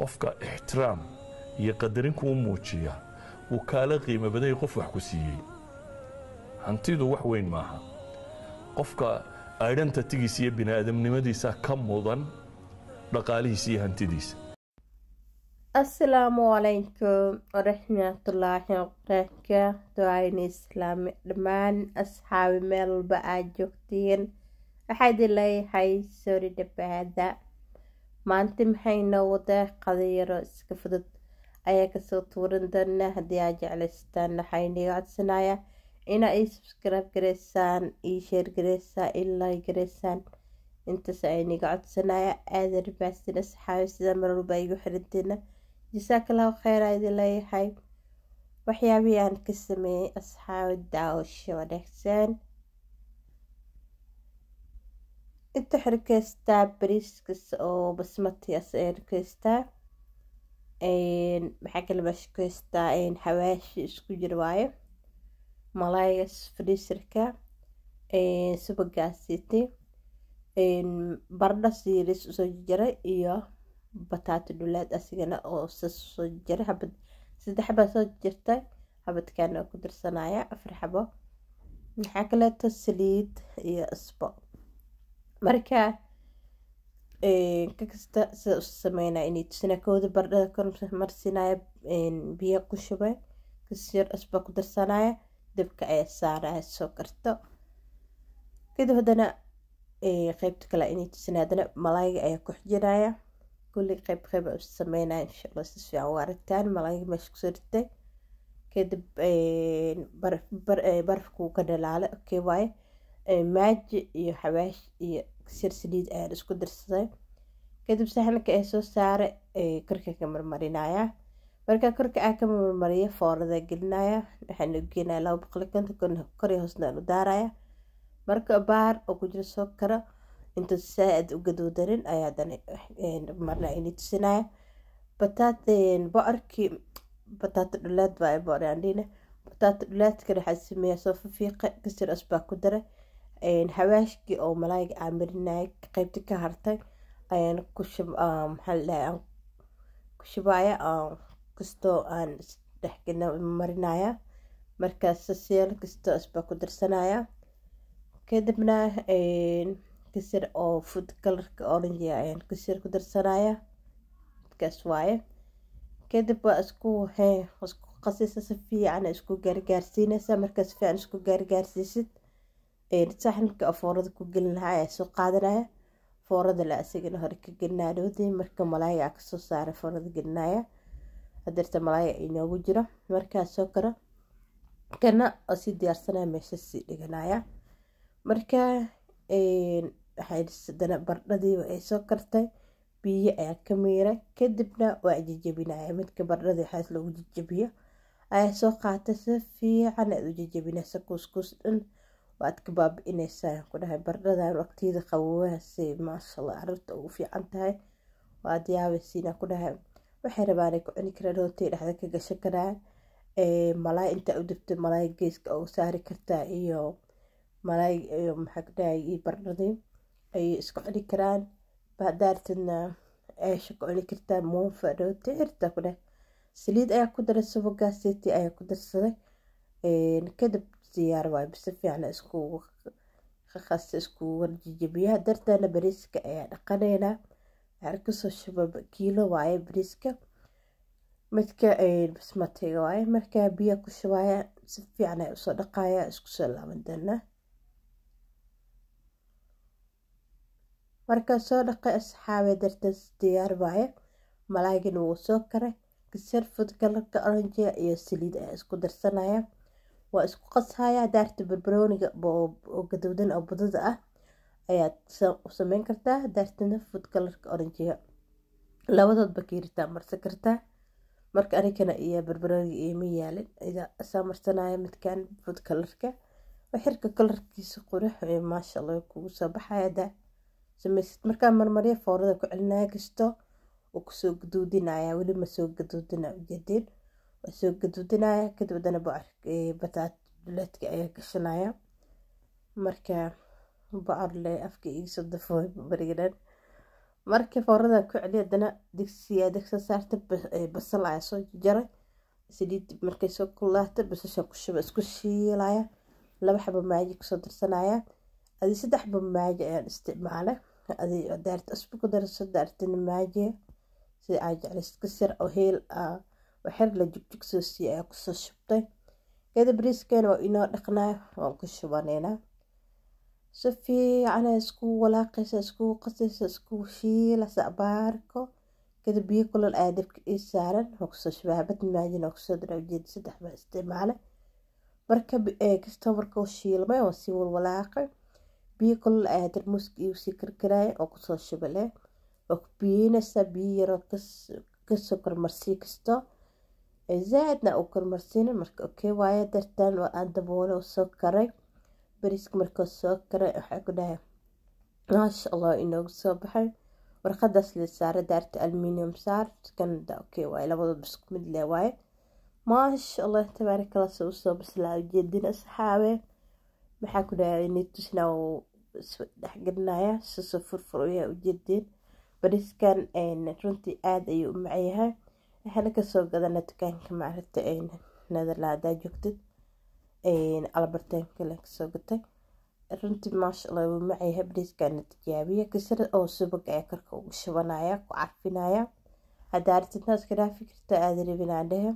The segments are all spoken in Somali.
qofka ixtiraam iyo qadarinku u muujiya wuu kaala qiimo badayo qof wax ku siiyey hantidu wax weyn maaha qofka aydhantatigiisa iyo biniaadamnimadiisa ka mudan dhaqaalihiisa iyo hantidiisa asalaamu calaykum waraxmatullaahi wabarakaatu ayna islaami dhammaan asxaabi meel walba aad joogtiin waxaa idin leeyahay sori dhabaada maanta maxayna noo wadaa yaro iska fudud ayaa kasoo tuuran doonaa haddii aad jeclaysataan waxaa iniga codsanayaa ina ay subscribe gareysaan io sheer gareysaan io like gareysaan intaas a iniga codsanayaa aadan rimaastin asxaabi sidaa marwalba igu xirinteena jasaaka allahu kheyraa idin leeyahay waxyaabihii aan ka sameeyey asxaabi daawasho wanaagsan inta xirkeystaa bariiskis oo basmati ayaan keystaa maxaa kalemaaskeystaa xawaashi isku jir waayo malayas friisirka subagaasiiti bardha siiris usoo jaray iyo bataato dhulaad asigana oo soo jaray xabad saddex xabaa soo jirtay xabadkaan ku darsanaya afar xabo maxaa kaleeto saliid iyo isbo marka eh, kakasta sida usameynay inay tusinakooda bardhada kormarsinaya biyo shubay kasyar asbaa ku darsanaya dabka ayaa saaraya soo karto kadib haddana eh, qeybta kale inay tusinay haddana malaayga ayaa ku xijinaya kulli qeyb qeyb a usameynaya insha allah si fiican waa aragtaan malaayga meesha kusoo ritay kadib eh, barafkuu ka dhalaala okay waaye maaji iyo xawaash iyo sir saliid ayaan isku dirsaday kadib saxanka ee soo saare korka ka marmarinaya marka korka aa ka marmariya foorada gelinaya waxaan geenaya laba boqol konton kor hoosnaan u daaraya marka baar oo ku jira soo karo inta saad u gaduudarin ayaa marna ini tusinaya bocorkii bataato dhulaad waaye boor andhiina bataato dhulaadkana waxaa sameeya soo fafiiqa kasir cusbaa ku daray hawaashkii oo malaayig aan marinaya qeybti ka hartay ayaan ku um, shubaaya um, kastoo aan isdhexmarinaya markaas sasiyaal kastoo isbaa ku darsanaya kadibna kasir oo food kalarka orange ah ayaan kasir ku darsanaya midkaas waaye kadib waa isku isku qasisa si fiican isku gaargaarsiinaysa markaas fiican isku gaargaarsiisid saaxibka foorada ku gelin lahaa ayaa soo qaadanaya fooradala asagana hore ka gelinaya dhawdii marka malaayaga kasoo saaray foorada gelinaya hadeerta malaaya noogu jiro markaa soo gara kana sii diyaarsanaya meesha sii dhiganaya marka waxaadana bardhadiiba ay soo kartay biyo ayaa ka miiray kadibna waa jijabinaya midka bardhadii xaas loogu jijabiyo ayaa soo qaatay si fiican aad u jajabinaysa kuuskuus dhan waad ka baabi-ineysaa ku bardhadan waqtiyada qabowaasay maashaalla carurta ugu fiican tahay waad yaabaysiina ku waxay rabaanay ku cuni karaan rootay dhexda ka gasho karaan malaay intaa u dubta malaay geeska uga saari kartaa iyo malaay maxaa bardhadii ayay isku cuni karaan bahdaartadna eesha ku cuni kartaa muunfa rootay xirtaa ku dhahay saliid ayaa ku daray subogaaseti ayaa ku darsaday kadib diyaar waay bisi fiicna iskaqasta iskuuwarjijibiyaha dartaana bariiska ayaa dhaqaneynaa waxaan kasoo shabab kiilo waaye bariiska midka basmatiga waaye markaa biya ku shubaaya si fiican ay usoo dhaqaaya iskusoo laaban doonaa markaa soo dhaqay asxaabee dartees diyaar waaye malaagina wuu soo karay gaseer fudgalanka oranjiga iyo saliid ayaa isku darsanaya waa isku qashayaa daarta barbarooniga oo gadowdan oo budada ah ayaad u sameyn kartaa daartana food kalarka oranjiga labadoodba kairitaa marsan kartaa marka anikana iyo barbarooniga ioma yaalin saa marsanaya midkan food kalarka xirka kalarkiisa qurux ee maashalla kugu soo baxayadaa samaysid markaa marmarya foorada ku celinaya kasto oo kusoo gaduudinaya weli ma soo gaduudina ujeedeen waa soo gaduudinaya kadibdana bataat duleedka ayaa gashanaya marka bacarle afka iigasoo dafooy barigadhan marka fooradan ku celi hadana digsiya degsa saarta basal ayaa soo jaray saliid markay soo kulaato basasha kushuba isku shiilaya laba xabo maaji kusoo darsanaya adi saddex xabo maaji ayaan isticmaalay adii daarta isbuku darso daartina maajiya sida aa jeclaysid kasir oo heel ah oo xer la jugjugso si ay kusoo shubtay kadib bariiskeena waa inoo dhaqnaa waan ku shubaneynaa si fiicana isku walaaqaysa isku qasaysa isku shiilasa abaarko kada biyo kulal ayaa dabka ii saaran oo kusoo shubaha bad maajin oo kusoo dira ujeeda saddex baa isticmaale marka kastoo markau shiilmay oo sii walwalaaqay biyo kulal ayaa darmuuska iigusii karkaraya oo kusoo shubale oo ku biyeynaysa biyo yaroo kasokor marsii kastoo zaadna u kormarsiina marka okay waayo dartan oo aan daboole soo karay bariska markoo soo karay waxaa ku dhahay maasha allah inoogu soo baxay warqadaas la saara daarta aluminium saar kanada okay waaye labadooda isku mid leh waaye maasha allah tabaarikalaas usoo bislaa ujeedin asxaabe maxaa ku dhahay nitusna uu isdhexgelinaya sisoo furfur u yahay ujeedin bariskan runtii aada ayuu u macyahay waxaana kasoo gadana dukaanka maaragta nadala hadaa joogtid albarteenkale kasoo gatay runtii maashaalla wuu macaya habdheedkaana tijaabiya kasra oo subaga ayaa karka ugu shabanaya ku carfinaya haddaa arrintaas karaafi karta aada rabinaa dhehe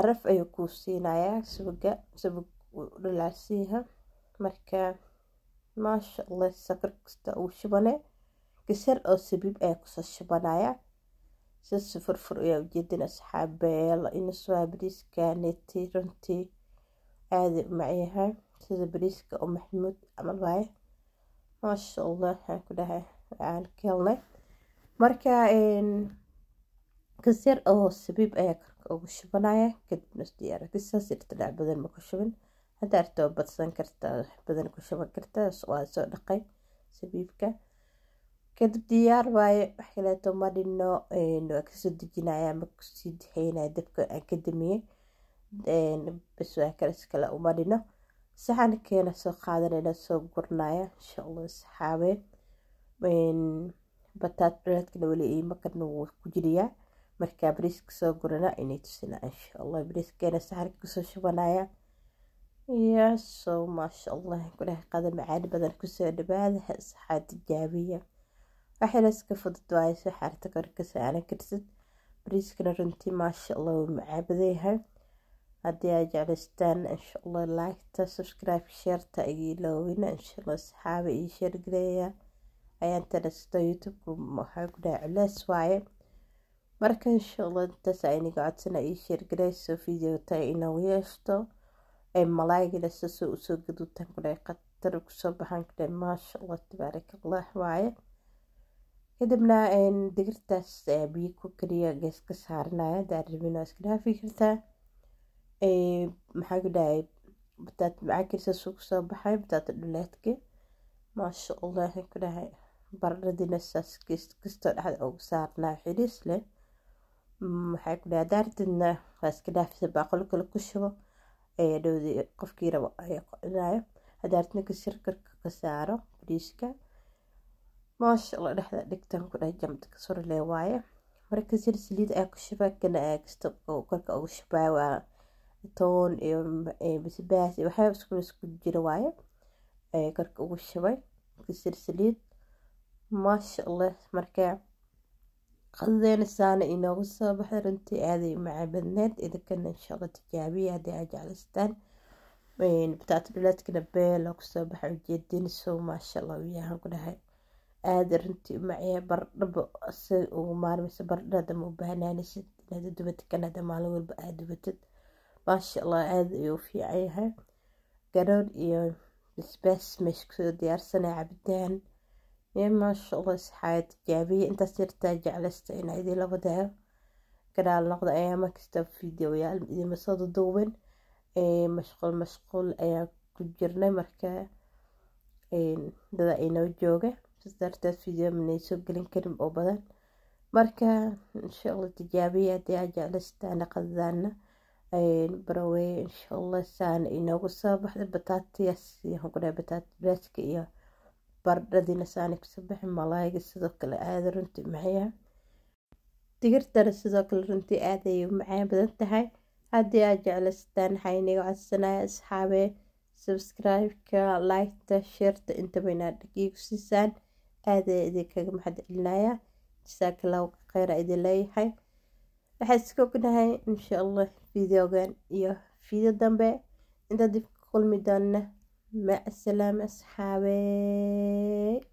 araf ayuu kuu siinayaa subaga subag uu dhalaarsiiha marka maasha allah sakar kasta uu shabane kasar oo sabiib ayaa kusoo shabanaya sida sifurfur ayaa ujeedin asxaabeelo inasoo neti runtii aaday macyahay sida bariiska oo maxmuud camal waaye maasha allah waxaan ku dhahay aan kelnay marka kasyar oo sabiib ayaa karka ugu shubanaya kadibna isdiyaaratisaas dhirta dhac badan ma ku shubin haddaa artoo badsan kartaa wax badan ku shuban kartaa waa soo dhaqay sabiibka kadib diyaar waaye wax kaleeto eh, ma dhino waa kasoo dejinaya ama kusii dixeynaya dabka aan ka damiyey bas waa kalas kale uma dhino keena soo qaadanayna soo gurnaya insha allah saxaabee bataad culaadkana weli iyo wuu ku jiriyaa markaa bariiska soo gurana inay tusina insha allah bariiskeena saxanka kusoo shubanaya iyo so maasha allah kulaah qaada macaani badan kusoo dhabaada saxaa tijaabiya waxyaraska fudud waa hayso xaarta korka saaran karsid bariiskana runtii maasha allah wuu macaabadanyahay haddii aa jeclaystaan insha allah laagta subscribe sheerta iyo ilaaweyna insha allah saxaaba iyo sheergareeya ayaan tarasto youtube-ku waxaa ku dhaha culays waaye marka insha allah intaas a codsana iyo sheergareyso videota inoo yeeshto ee malaayigana sasoo usoo gaduutaan ku dhahay qatar kusoo baxan ku maasha allah tabaaraka allah waaye kadibna digirtaas eh, biyo ku keliya geeska saaranaya daarabina iska dhaafi kartaa eh, maxaa ku dhahay bataat macaankiisa suu kusoo baxay bataato dhuleedka maasha allah waxaan ku dhahay baradhadiina saas kastoo dhexda ugu saarnaa xiriis leh maxaa ku dhahay daarteedna waa iska dhaafisa baaqolo kale ku shubo eh, dhowdi qofkii rabo ayaa qocinayo hadaartina ka ka saaro bariiska maasha dhexda dhigtan ku dheh jamta ka surle waaye marka silsiliid aa ku shabaakana aa kasta korka ugu shabaawaa toon iyo eh, basbaas iyo waxyaaba isku isku jira waaye ayaa eh, korka ugu shabay marka silsiliid maasha allah marka qadadeena saana inooga soo baxda runtii aaday macabadneed idinkana inshaalla tijaabiya haddii aa jeclaystaan bataato eh, dhuleedkana beeloo kusoo baxay ujeediin maasha allah wiyahan ku dhahay aada runtii u bardhaba bardhabo ugu maalmaysa bardhadama u baahnaanisad inaad dubatid kanada maalin walba aada dubatid maasha allah aada ayuu u fiican yahay garoon iyo basbaas meesha kusoo diyaarsanaya cabitaan maasha allah isxaayad jaabiye intaas yartaa jeclaysta inaa idin laba dayo noqda ayaa markasta videoyaal idinma soo duduuban mashquul mashquul ayaa ku jirnay marka dada inoo jooga darteed video mana soo gelin karin oo badan marka insha allah tijaabiya hadii aa jeclaystaana qadadaana baraweye insha saan inoogu soo baxda bataatiyas waxaan ku iyo bardhadiina saana kasoo baxi malaayga sidoo kale aada runtii maxayaa digirtana sidoo kale runtii aada ayay u badan tahay haddii aad jeclaystaan waxaa inaga codsanaya asxaabee subscribe-ka like-ta sheerta intabayna dhagiigu siisaan aadaa idinkaga mahad celinayaa jasaakallaahu kheyra idin leeyahay waxaad iska ognahay insha allah videogan iyo video dambe intaad dib ka kulmi doonna ma asalaame asxaabee